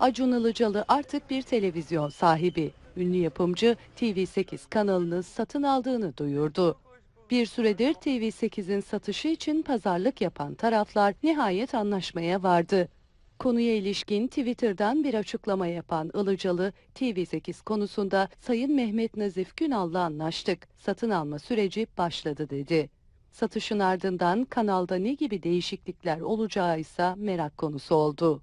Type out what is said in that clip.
Acun Ilıcalı artık bir televizyon sahibi. Ünlü yapımcı TV8 kanalını satın aldığını duyurdu. Bir süredir TV8'in satışı için pazarlık yapan taraflar nihayet anlaşmaya vardı. Konuya ilişkin Twitter'dan bir açıklama yapan Ilıcalı, TV8 konusunda Sayın Mehmet Nazif Günal'la anlaştık, satın alma süreci başladı dedi. Satışın ardından kanalda ne gibi değişiklikler olacağı ise merak konusu oldu.